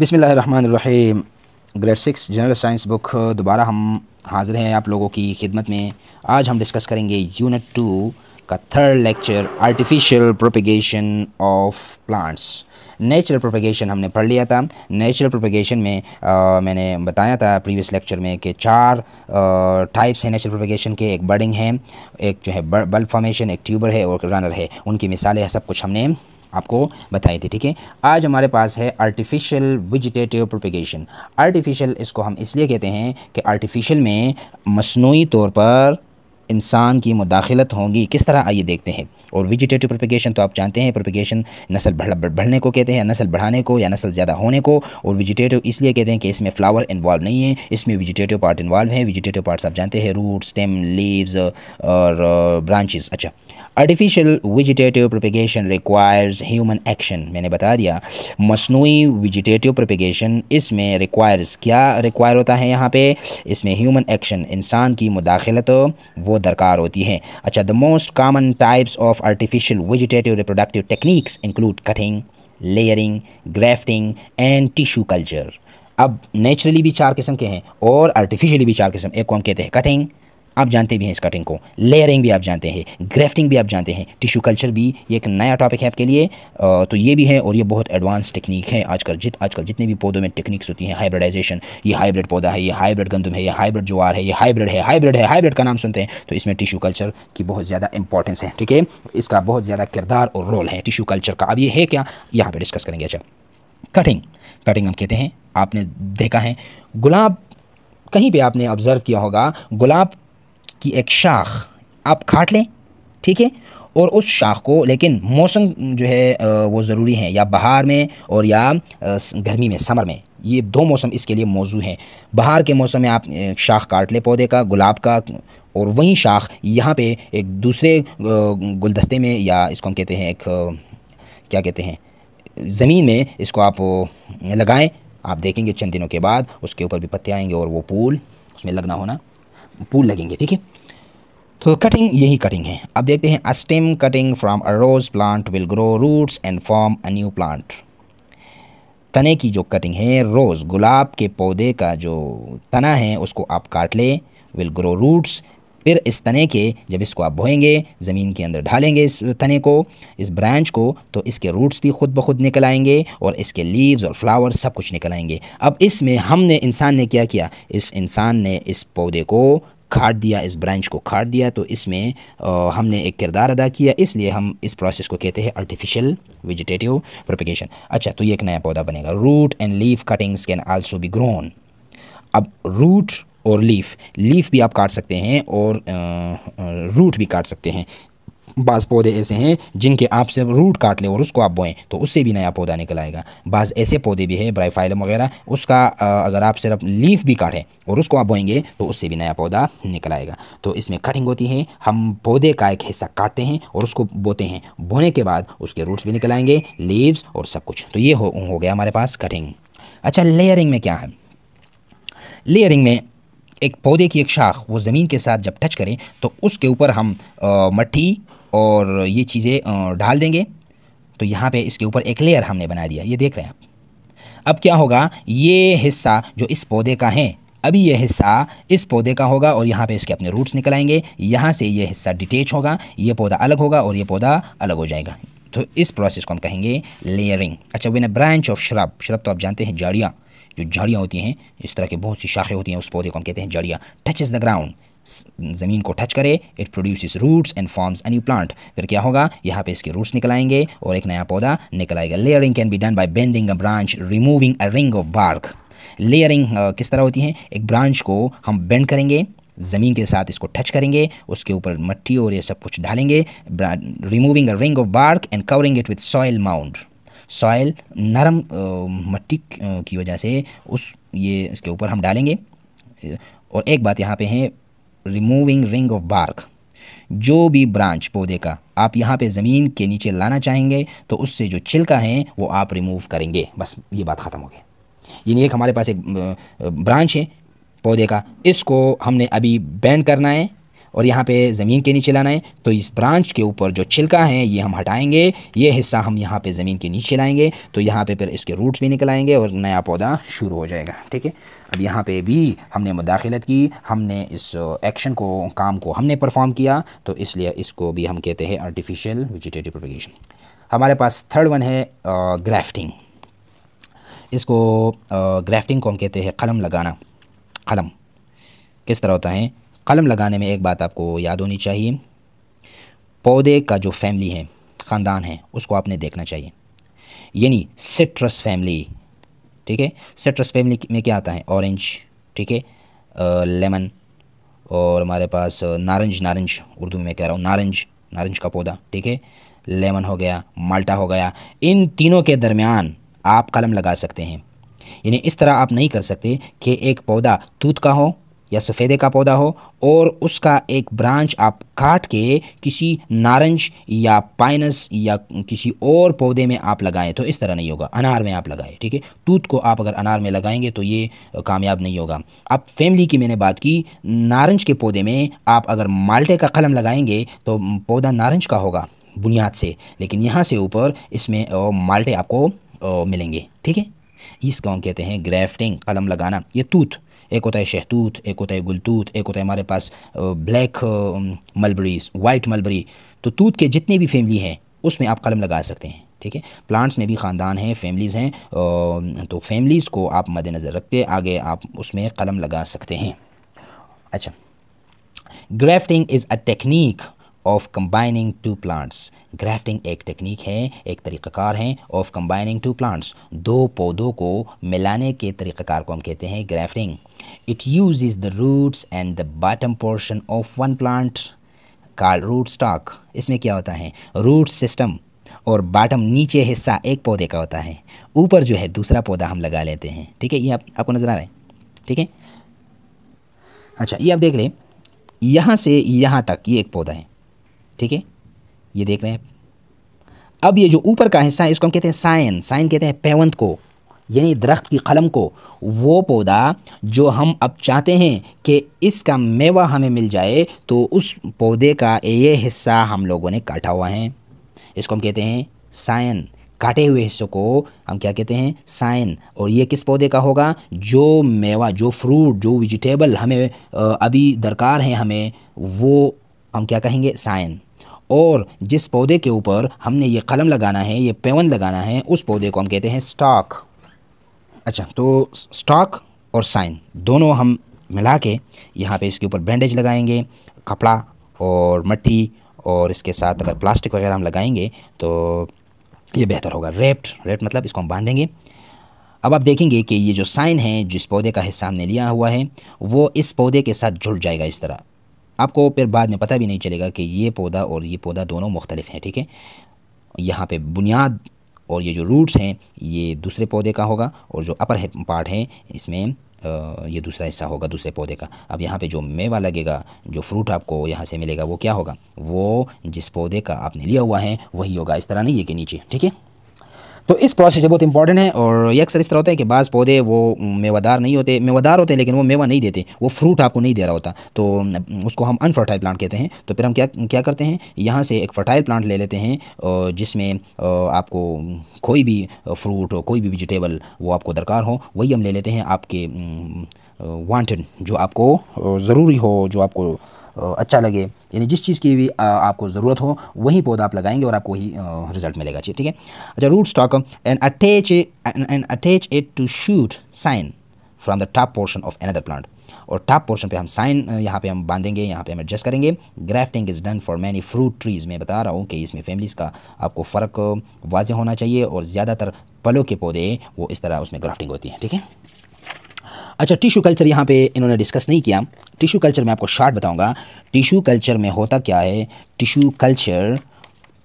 बिसमीम grade six general science book दोबारा हम हाज़िर हैं आप लोगों की खिदमत में आज हम डिस्कस करेंगे यूनिट टू का third lecture artificial propagation of plants natural propagation हमने पढ़ लिया था नेचुरल प्रोपेगेशन में आ, मैंने बताया था प्रीवियस लेक्चर में कि चार टाइप्स हैं नेचुरल प्रोपिगेशन के एक बर्डिंग है एक जो है बल्ब फॉर्मेशन एक ट्यूबर है और रनर है उनकी मिसालें सब कुछ हमने आपको बताई थी ठीक है आज हमारे पास है आर्टिफिशियल विजिटेटिव प्रोपिगेशन आर्टिफिशियल इसको हम इसलिए कहते हैं कि आर्टिफिशियल में मसनू तौर पर इंसान की मुदाखलत होंगी किस तरह आइए देखते हैं और विजिटेटिव प्रोपिगेशन तो आप जानते हैं प्रोपिगेशन नस्ल बढ़ने को कहते हैं नस्ल बढ़ाने को या नस्ल ज़्यादा होने को और विजिटेटिव इसलिए कहते हैं कि इसमें फ्लावर इन्वॉल्व नहीं है इसमें विजिटेटिव पार्ट इन्वॉल्व है विजिटेटिव पार्ट्स आप जानते हैं रूट स्टेम लीव्स और ब्रांचेज़ अच्छा artificial vegetative propagation requires human action मैंने बता दिया मसनू विजिटेटिव प्रोपिगेशन इसमें रिक्वायर्स क्या रिक्वायर होता है यहाँ पे इसमें ह्यूमन एक्शन इंसान की मुदाखलत वो दरकार होती है अच्छा the most common types of artificial vegetative reproductive techniques include cutting layering grafting and tissue culture अब नेचुरली भी चार किस्म के हैं और आर्टिफिशियली भी चार किस्म एक को हम कहते हैं कटिंग आप जानते भी हैं इस कटिंग को लेयरिंग भी आप जानते हैं ग्रेफ्टिंग भी आप जानते हैं टिश्यू कल्चर भी ये एक नया टॉपिक है आपके लिए तो ये भी है और ये बहुत एडवांस टेक्निक है आजकल जित आजकल जितने भी पौधों में टेक्निक्स होती हैं हाइब्रिडाइजेशन ये हाइब्रिड पौधा है ये हाइब्रिड गंदम है ये हाइब्रिड ज्वार है ये हाइब्रिड है हाइब्रिड है हाइब्रिड का नाम सुनते हैं तो इसमें टिशू कल्चर की बहुत ज़्यादा इंपॉर्टेंस है ठीक है इसका बहुत ज़्यादा किरदार और रोल है टिशू कल्चर का अब ये है क्या यहाँ पर डिस्कस करेंगे अच्छा कटिंग कटिंग हम कहते हैं आपने देखा है गुलाब कहीं पे आपने ऑब्ज़र्व किया होगा गुलाब की एक शाख आप काट लें ठीक है और उस शाख को लेकिन मौसम जो है वो ज़रूरी है या बहार में और या गर्मी में समर में ये दो मौसम इसके लिए मौजू हैं बाहर के मौसम में आप शाख काट लें पौधे का गुलाब का और वहीं शाख यहाँ पे एक दूसरे गुलदस्ते में या इसको हम कहते हैं एक क्या कहते हैं ज़मीन में इसको आप लगाएं आप देखेंगे चंद दिनों के बाद उसके ऊपर भी पत्ते आएंगे और वो पुल उसमें लगना होना पुल लगेंगे ठीक है तो कटिंग यही कटिंग है अब देखते हैं a stem cutting from a rose plant will grow roots and form a new plant तने की जो कटिंग है रोज़ गुलाब के पौधे का जो तना है उसको आप काट लें विल ग्रो रूट्स फिर इस तने के जब इसको आप बोएंगे ज़मीन के अंदर ढालेंगे इस तने को इस ब्रांच को तो इसके रूट्स भी खुद ब खुद निकल आएंगे और इसके लीव्स और फ्लावर सब कुछ निकल आएंगे अब इसमें हमने इंसान ने क्या किया इस इंसान ने इस पौधे को खाट दिया इस ब्रांच को खाट दिया तो इसमें हमने एक किरदार अदा किया इसलिए हम इस प्रोसेस को कहते हैं आर्टिफिशियल वेजिटेटिव प्रोपिगेशन अच्छा तो ये एक नया पौधा बनेगा root and leaf cuttings can also be grown अब रूट और लीफ लीफ भी आप काट सकते हैं और रूट भी काट सकते हैं बाज़ पौधे ऐसे हैं जिनके आप सिर्फ रूट काट लें और उसको आप बोएँ तो उससे भी नया पौधा निकल आएगा बाज़ ऐसे पौधे भी है ब्राईफाइलम वगैरह उसका अगर आप सिर्फ लीफ भी काटें और उसको आप बोएंगे तो उससे भी नया पौधा निकल आएगा तो इसमें कटिंग होती है हम पौधे का एक हिस्सा काटते हैं और उसको बोते हैं बोने के बाद उसके रूट्स भी निकल आएंगे लीव्स और सब कुछ तो ये हो, हो गया हमारे पास कटिंग अच्छा लेयरिंग में क्या है लेयरिंग में एक पौधे की एक शाख वो ज़मीन के साथ जब टच करें तो उसके ऊपर हम मट्टी और ये चीज़ें डाल देंगे तो यहाँ पे इसके ऊपर एक लेयर हमने बना दिया ये देख रहे हैं आप अब क्या होगा ये हिस्सा जो इस पौधे का है अभी ये हिस्सा इस पौधे का होगा और यहाँ पे इसके अपने रूट्स निकल आएंगे यहाँ से ये हिस्सा डिटेच होगा ये पौधा अलग होगा और ये पौधा अलग हो जाएगा तो इस प्रोसेस को हम कहेंगे लेयरिंग अच्छा way branch of shrub shrub तो आप जानते हैं झाड़ियाँ जो झाड़ियाँ होती हैं इस तरह की बहुत सी शाखें होती हैं उस पौधे को हम कहते हैं जड़िया टचेस द ग्राउंड ज़मीन को टच करे it produce roots and forms a new plant फिर क्या होगा यहाँ पे इसके रूट्स निकल आएंगे और एक नया पौधा निकल आएगा layering can be done by bending a branch removing a ring of bark layering किस तरह होती है एक ब्रांच को हम बेंड करेंगे ज़मीन के साथ इसको टच करेंगे उसके ऊपर मट्टी और ये सब कुछ डालेंगे removing a ring of bark and covering it with soil mound soil नरम मट्टी की वजह से उस ये इसके ऊपर हम डालेंगे और एक बात यहाँ पे है रिमूविंग रिंग ऑफ बार्क जो भी ब्रांच पौधे का आप यहाँ पे ज़मीन के नीचे लाना चाहेंगे तो उससे जो छिलका है वो आप रिमूव करेंगे बस ये बात ख़त्म हो गई यानी एक हमारे पास एक ब्रांच है पौधे का इसको हमने अभी बैंड करना है और यहाँ पे ज़मीन के नीचे लाना है तो इस ब्रांच के ऊपर जो छिलका है ये हम हटाएंगे ये हिस्सा हम यहाँ पे ज़मीन के नीचे लाएंगे तो यहाँ पे फिर इसके रूट्स भी निकल आएंगे और नया पौधा शुरू हो जाएगा ठीक है अब यहाँ पे भी हमने मुदाखलत की हमने इस एक्शन को काम को हमने परफॉर्म किया तो इसलिए इसको भी हम कहते हैं आर्टिफिशियल वेजिटेटिव प्रोपिगेशन हमारे पास थर्ड वन है ग्राफ्टिंग इसको ग्राफ्टिंग को हम कहते हैं कलम लगाना कलम किस तरह होता है कलम लगाने में एक बात आपको याद होनी चाहिए पौधे का जो फैमिली है ख़ानदान है उसको आपने देखना चाहिए यानी सिट्रस फैमिली ठीक है सिट्रस फैमिली में क्या आता है ऑरेंज ठीक है लेमन और हमारे पास नारंज नारंज उर्दू में कह रहा हूँ नारंज नारंज का पौधा ठीक है लेमन हो गया माल्टा हो गया इन तीनों के दरमियान आप कलम लगा सकते हैं यानी इस तरह आप नहीं कर सकते कि एक पौधा तूत का हो या सफ़ेदे का पौधा हो और उसका एक ब्रांच आप काट के किसी नारंज या पाइनस या किसी और पौधे में आप लगाएं तो इस तरह नहीं होगा अनार में आप लगाएं ठीक है तूत को आप अगर अनार में लगाएंगे तो ये कामयाब नहीं होगा अब फैमिली की मैंने बात की नारंज के पौधे में आप अगर माल्टे का कलम लगाएंगे तो पौधा नारंज का होगा बुनियाद से लेकिन यहाँ से ऊपर इसमें माल्टे आपको मिलेंगे ठीक है इस कौन कहते हैं ग्रेफ्टिंग कलम लगाना ये तूत एक होता है शहतूत एक होता है गुलतूत एक होता है हमारे पास ब्लैक मलबरीज वाइट मलबरी तो तूत के जितने भी फैमिली हैं उसमें आप कलम लगा सकते हैं ठीक है प्लांट्स में भी ख़ानदान हैं फैमिलीज़ हैं तो फैमिलीज़ को आप मद्नज़र रखते आगे आप उसमें कलम लगा सकते हैं अच्छा grafting is a technique of combining two plants grafting एक टेक्निक है एक तरीक़ाकार है ऑफ कम्बाइनिंग टू प्लांट्स दो पौधों को मिलाने के तरीक़ाकार को हम कहते हैं grafting It uses the roots and the bottom portion of one plant called stock इसमें क्या होता है root system और बॉटम नीचे हिस्सा एक पौधे का होता है ऊपर जो है दूसरा पौधा हम लगा लेते हैं ठीक है ये आप, आपको नज़र आ रहा है ठीक है अच्छा ये आप देख लें यहाँ से यहाँ तक ये एक पौधा है ठीक है ये देख रहे हैं अब ये जो ऊपर का हिस्सा है इसको हम कहते हैं साइन साइन कहते हैं पेवंत को यानी दरख्त की कलम को वो पौधा जो हम अब चाहते हैं कि इसका मेवा हमें मिल जाए तो उस पौधे का ये हिस्सा हम लोगों ने काटा हुआ है इसको हम कहते हैं सायन काटे हुए हिस्सों को हम क्या कहते हैं साइन और ये किस पौधे का होगा जो मेवा जो फ्रूट जो वेजिटेबल हमें अभी दरकार है हमें वो हम क्या कहेंगे साइन और जिस पौधे के ऊपर हमने ये कलम लगाना है ये पेवन लगाना है उस पौधे को हम कहते हैं स्टॉक अच्छा तो स्टॉक और साइन दोनों हम मिला के यहाँ पे इसके ऊपर बैंडेज लगाएंगे कपड़ा और मट्टी और इसके साथ अगर प्लास्टिक वगैरह हम लगाएंगे तो ये बेहतर होगा रेप्ट रेप्ट मतलब इसको हम बांधेंगे अब आप देखेंगे कि ये जो साइन है जिस पौधे का हिस्सा हमने लिया हुआ है वो इस पौधे के साथ जुड़ जाएगा इस तरह आपको फिर बाद में पता भी नहीं चलेगा कि ये पौधा और ये पौधा दोनों मुख्तलिफ हैं ठीक है यहाँ पे बुनियाद और ये जो रूट्स हैं ये दूसरे पौधे का होगा और जो अपर पार्ट है इसमें ये दूसरा हिस्सा होगा दूसरे पौधे का अब यहाँ पे जो मेवा लगेगा जो फ्रूट आपको यहाँ से मिलेगा वो क्या होगा वो जिस पौधे का आपने लिया हुआ है वही होगा इस तरह नहीं है कि नीचे ठीक है तो इस प्रोसेस बहुत इंपॉर्टेंट है और ये अक्सर इस तरह होता है कि बाज़ पौधे वो मेवादार नहीं होते मेवादार होते हैं लेकिन वो मेवा नहीं देते वो फ्रूट आपको नहीं दे रहा होता तो उसको हम अनफर्टाइल प्लांट कहते हैं तो फिर हम क्या क्या करते हैं यहाँ से एक फर्टाइल प्लांट ले लेते हैं जिसमें आपको कोई भी फ्रूट कोई भी वेजिटेबल वो आपको दरकार हो वही हम ले लेते हैं आपके वांटेड जो आपको ज़रूरी हो जो आपको अच्छा लगे यानी जिस चीज़ की भी आपको ज़रूरत हो वही पौधा आप लगाएंगे और आपको वही रिजल्ट मिलेगा ठीक है अच्छा root stock and attach and attach it to shoot scion from the top portion of another plant और टॉप पोर्शन पे हम साइन यहाँ पे हम बांधेंगे यहाँ पे हम एडजस्ट करेंगे grafting is done for many fruit trees मैं बता रहा हूँ कि इसमें फैमिलीज़ का आपको फ़र्क वाजे होना चाहिए और ज़्यादातर पलों के पौधे वो इस तरह उसमें ग्राफ्टिंग होती है ठीक है अच्छा टिशू कल्चर यहाँ पे इन्होंने डिस्कस नहीं किया टिशू कल्चर में आपको शार्ट बताऊँगा टिशू कल्चर में होता क्या है टिशू कल्चर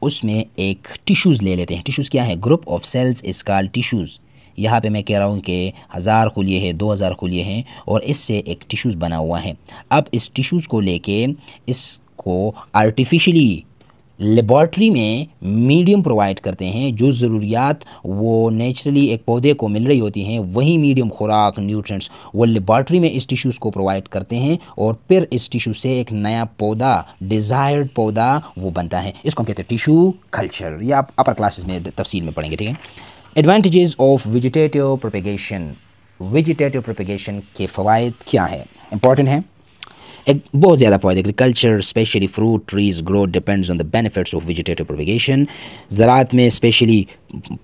उसमें एक टिशूज़ ले लेते हैं टिशूज़ क्या है group of cells is call tissues यहाँ पे मैं कह रहा हूँ कि हज़ार खुलिए हैं दो हज़ार खुलिए हैं और इससे एक टिशूज़ बना हुआ है अब इस टिशूज़ को लेके इसको आर्टिफिशली लेबॉर्ट्री में मीडियम प्रोवाइड करते हैं जो ज़रूरियात वो नेचुरली एक पौधे को मिल रही होती हैं वही मीडियम खुराक न्यूट्रिएंट्स वो लेबॉर्ट्री में इस टिश्यूज़ को प्रोवाइड करते हैं और फिर इस टिश्यू से एक नया पौधा डिज़ायर्ड पौधा वो बनता है इसको हम कहते हैं टिशू कल्चर या आप अपर क्लासेस में तफसील में पढ़ेंगे ठीक है advantages of vegetative propagation vegetative propagation के फ़वाद क्या है इंपॉर्टेंट हैं बहुत ज़्यादा फ़ायदे agriculture specially fruit trees growth depends on the benefits of vegetative propagation ज़रात में स्पेशली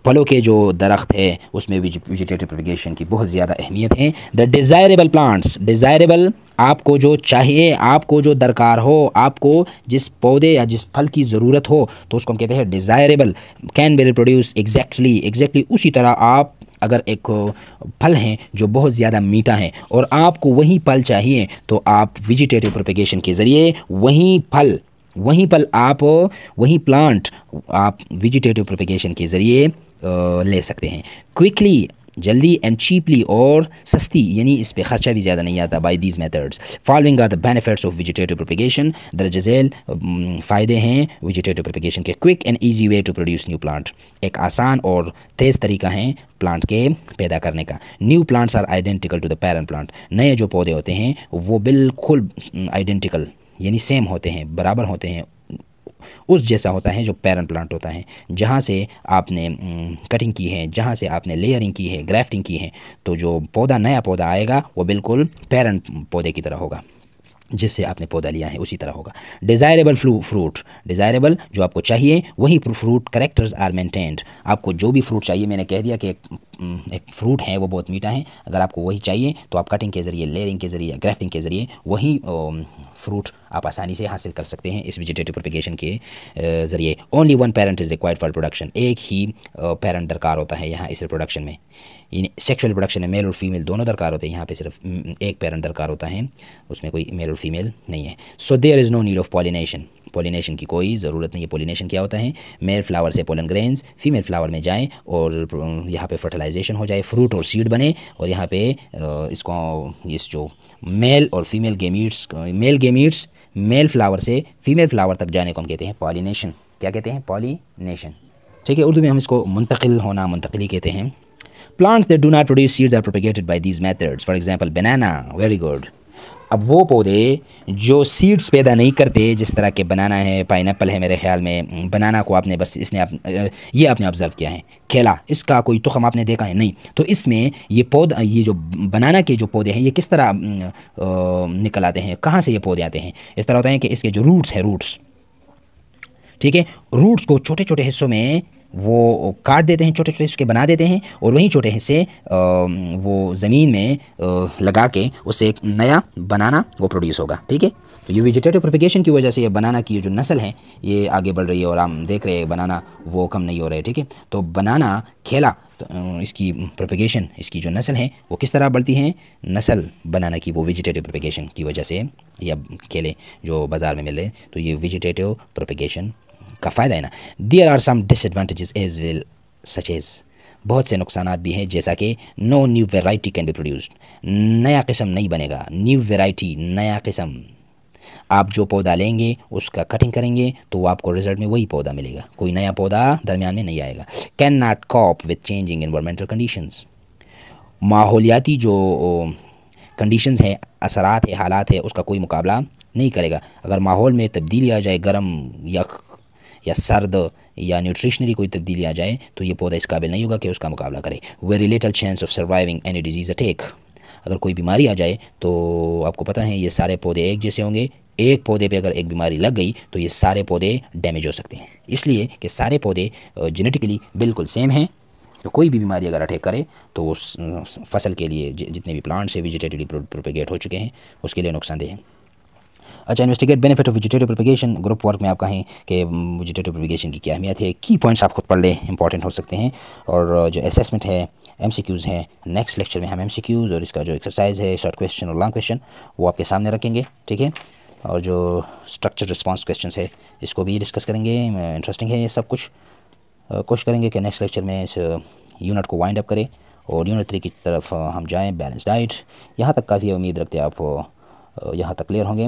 फलों के जो दरख्त है उसमें वेजिटेटिव प्रोविगेशन की बहुत ज़्यादा अहमियत है द डिज़ायरेबल प्लांट्स डिज़ायरेबल आपको जो चाहिए आपको जो दरकार हो आपको जिस पौधे या जिस फल की ज़रूरत हो तो उसको हम कहते हैं desirable can be reproduce exactly exactly उसी तरह आप अगर एक फल हैं जो बहुत ज़्यादा मीठा है और आपको वही फल चाहिए तो आप विजिटेटिव प्रोपिगेशन के ज़रिए वही फल वहीं पल आप वही प्लांट आप विजिटेटिव प्रोपिगेशन के ज़रिए ले सकते हैं क्विकली जल्दी एंड चीपली और सस्ती यानी इस पर ख़र्चा भी ज़्यादा नहीं आता by these methods following are the benefits of vegetative propagation दरज झेल फ़ायदे हैं वेजिटेटिव प्रोपिगेशन के quick and easy way to produce new plant एक आसान और तेज़ तरीका है प्लांट के पैदा करने का new plants are identical to the parent plant नए जो पौधे होते हैं वो बिल्कुल आइडेंटिकल यानी सेम होते हैं बराबर होते हैं उस जैसा होता है जो पैरन प्लांट होता है जहाँ से आपने कटिंग की है जहाँ से आपने लेयरिंग की है ग्राफ्टिंग की है तो जो पौधा नया पौधा आएगा वो बिल्कुल पैरन पौधे की तरह होगा जिससे आपने पौधा लिया है उसी तरह होगा डिज़ायरेबल फ्रू फ्रूट डिज़ायरेबल जो आपको चाहिए वही फ्रूट करेक्टर्स आर मेंटेन्ड आपको जो भी फ्रूट चाहिए मैंने कह दिया कि एक फ्रूट है वो बहुत मीठा है अगर आपको वही चाहिए तो आप कटिंग के ज़रिए लेयरिंग के ज़रिए ग्राफ्टिंग के ज़रिए वही फ्रूट आप आसानी से हासिल कर सकते हैं इस वेजिटेटिव प्रोपिगेशन के ज़रिए only one parent is required for production एक ही पेरेंट दरकार होता है यहाँ इस प्रोडक्शन में सेक्सुअल प्रोडक्शन में मेल और फीमेल दोनों दरकार होते हैं यहाँ पे सिर्फ एक पेरेंट दरकार होता है उसमें कोई मेल और फीमेल नहीं है so there is no need of pollination pollination की कोई ज़रूरत नहीं है पॉलिनेशन क्या होता है मेल फ्लावर से पोलन ग्रेन्स फीमेल फ्लावर में जाएँ और यहाँ पर फर्टिलाइज फर्टिलाइजेशन हो जाए फ्रूट और सीड बने और यहाँ पे इसको इस जो मेल और female gametes male gametes male flower से फीमेल फ्लावर तक जाने को हम कहते हैं पॉलीनेशन क्या कहते हैं पॉलीनेशन ठीक है उर्दू में हम इसको मुंतकिल होना मुंतकली कहते हैं plants they do not produce seeds are propagated by these methods for example banana very good अब वो पौधे जो सीड्स पैदा नहीं करते जिस तरह के बनाना है पाइन है मेरे ख्याल में बनाना को आपने बस इसने आप, ये आपने ऑब्ज़र्व किया है केला इसका कोई तुखम आपने देखा है नहीं तो इसमें ये पौधा ये जो बनाना के जो पौधे हैं ये किस तरह निकल आते हैं कहाँ से ये पौधे आते हैं इस तरह होता है कि इसके जो रूट्स हैं रूट्स ठीक है रूट्स को छोटे छोटे हिस्सों में वो काट देते हैं छोटे छोटे उसके बना देते हैं और वहीं छोटे हिस्से वो ज़मीन में लगा के उससे एक नया बनाना वो प्रोड्यूस होगा ठीक है तो ये वेजिटेटिव प्रोपिगेशन की वजह से ये बनाना की जो नस्ल है ये आगे बढ़ रही है और हम देख रहे हैं बनाना वो कम नहीं हो रहा है ठीक है तो बनाना खेला तो इसकी प्रोपिगेशन इसकी जो नस्ल है वो किस तरह बढ़ती है नस्ल बनाना की वो वेजिटेटिव प्रोपिगेशन की वजह से या केले जो बाज़ार में मिले तो ये वेजिटेटिव प्रोपिगेशन का फ़ायदा है ना there are some disadvantages as well such as बहुत से नुकसान भी हैं जैसा कि no new variety can be produced नया किस्म नहीं बनेगा न्यू वेराइटी नया किस्म आप जो पौधा लेंगे उसका कटिंग करेंगे तो आपको रिजल्ट में वही पौधा मिलेगा कोई नया पौधा दरमियान में नहीं आएगा can not cope with changing environmental conditions माहौलियाती जो कंडीशन हैं असरात है हालात है उसका कोई मुकाबला नहीं करेगा अगर माहौल में तब्दीली आ जाए गर्म या या सर्द या न्यूट्रिशनली कोई तब्दीली आ जाए तो ये पौधा इस काबिल नहीं होगा कि उसका मुकाबला करे very little chance of surviving any disease attack अगर कोई बीमारी आ जाए तो आपको पता है ये सारे पौधे एक जैसे होंगे एक पौधे पे अगर एक बीमारी लग गई तो ये सारे पौधे डैमेज हो सकते हैं इसलिए कि सारे पौधे जेनेटिकली बिल्कुल सेम हैं तो कोई भी बीमारी अगर अटैक करे तो उस फसल के लिए जितने भी प्लांट्स है वेजिटेटिवली प्रोपेगेट हो चुके हैं उसके लिए नुकसानदेह हैं अच्छा investigate benefit of vegetative propagation group work में आप कहें कि वेजिटेटिव प्रोपिगेशन की क्या अहमियत है की पॉइंट्स आप खुद पढ़ लें इंपॉर्टेंट हो सकते हैं और जो असेसमेंट है एम सी क्यूज़ हैं नेक्स्ट लेक्चर में हम एम सी क्यूज़ और इसका जो एक्सरसाइज है शॉर्ट क्वेश्चन और लॉन्ग क्वेश्चन वो आपके सामने रखेंगे ठीक है और जो स्ट्रक्चर रिस्पॉन्स क्वेश्चन है इसको भी डिस्कस करेंगे इंटरेस्टिंग है ये सब कुछ कोशिश करेंगे कि नेक्स्ट लेक्चर में इस यूनिट को वाइंड अप करें और यूनिट थ्री की तरफ हम जाएं बैलेंस डाइट यहाँ तक काफ़ी उम्मीद रखते आप यहाँ तक क्लियर होंगे